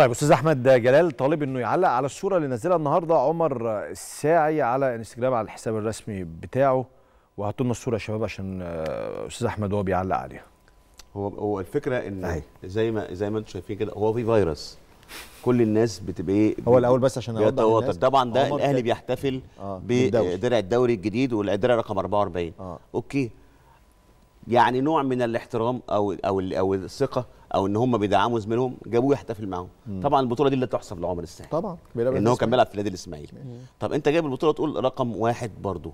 طيب استاذ احمد جلال طالب انه يعلق على الصوره اللي نزلها النهارده عمر الساعي على انستجرام على الحساب الرسمي بتاعه وهاتوا لنا الصوره يا شباب عشان آه، استاذ احمد وهو بيعلق عليها هو هو الفكره ان أي. زي ما زي ما انتم شايفين كده هو في فيروس كل الناس بتبقى ايه هو الاول بس عشان اوضح طبعا ده الاهلي بيحتفل آه. بدرع الدوري الجديد والدرع رقم 44 آه. اوكي يعني نوع من الاحترام او او او الثقه او ان هم بيدعموا زميلهم جابوه يحتفل معاهم طبعا البطوله دي لا تحسب لعمر الساحل طبعا ان هو كان بيلعب في نادي الاسماعيلي طب انت جايب البطوله تقول رقم واحد برضه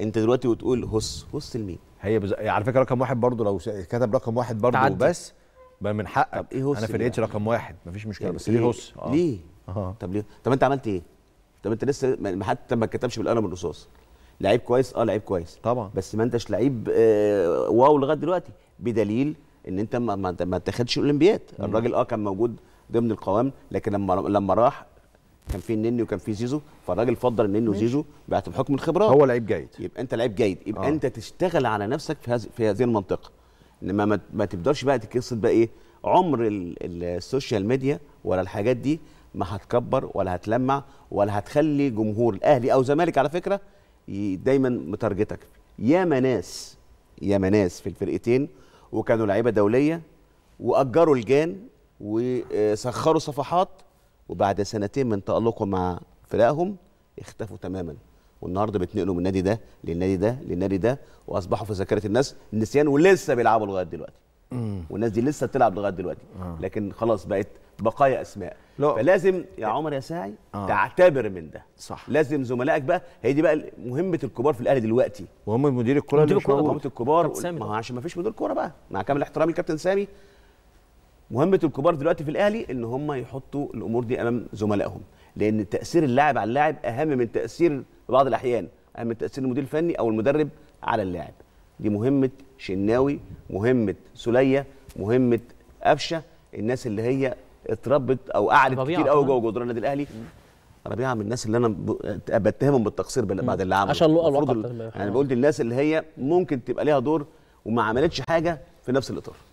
انت دلوقتي وتقول هص هص لمين هي بز... على فكره رقم واحد برضه لو كتب رقم واحد برضه تعدي. بس بقى من حقك طب ايه هص انا في الاتش رقم واحد مفيش مشكله بس ليه هص آه. ليه آه. طب ليه طب انت عملت ايه طب انت لسه حتى ما كتبش بالقلم الرصاص لعيب كويس اه لعيب كويس طبعا بس ما انتش لعيب آه واو لغايه دلوقتي بدليل ان انت ما ما تاخدش الاولمبياد الراجل اه كان موجود ضمن القوام لكن لما لما راح كان في النني وكان في زيزو فالراجل فضل النني وزيزو بحكم الخبرات هو لعيب جيد يبقى انت لعيب جيد يبقى آه. انت تشتغل على نفسك في هذه في هذه المنطقه انما ما, ما تقدرش بقى تقصد بقى ايه عمر السوشيال ميديا ولا الحاجات دي ما هتكبر ولا هتلمع ولا هتخلي جمهور الاهلي او زمالك على فكره دايما متارجتك ياما ناس ياما ناس في الفرقتين وكانوا لعيبه دوليه واجروا الجان وسخروا صفحات وبعد سنتين من تألقهم مع فرقهم اختفوا تماما والنهارده بيتنقلوا من النادي ده للنادي ده للنادي ده واصبحوا في ذاكره الناس نسيان ولسه بيلعبوا لغايه دلوقتي والناس دي لسه بتلعب لغايه دلوقتي آه. لكن خلاص بقت بقايا اسماء لا. فلازم يا إيه. عمر يا ساعي آه. تعتبر من ده صح لازم زملائك بقى هي دي بقى مهمه الكبار في الاهلي دلوقتي وهم مدير الكوره مدير الكوره مهمه الكبار ما هو عشان ما فيش مدير كوره بقى مع كامل احترامي الكابتن سامي مهمه الكبار دلوقتي في الاهلي ان هم يحطوا الامور دي امام زملائهم لان تاثير اللاعب على اللاعب اهم من تاثير بعض الاحيان اهم من تاثير المدير الفني او المدرب على اللاعب دي مهمه شناوي مهمه سليه مهمه قفشه الناس اللي هي اتربت او قعدت كتير قوي جوه جدران النادي الاهلي انا من الناس اللي انا بتهمهم بالتقصير بعد اللي عمله عشان لقى الواقع انا بقول للناس اللي هي ممكن تبقى ليها دور وما عملتش حاجه في نفس الاطار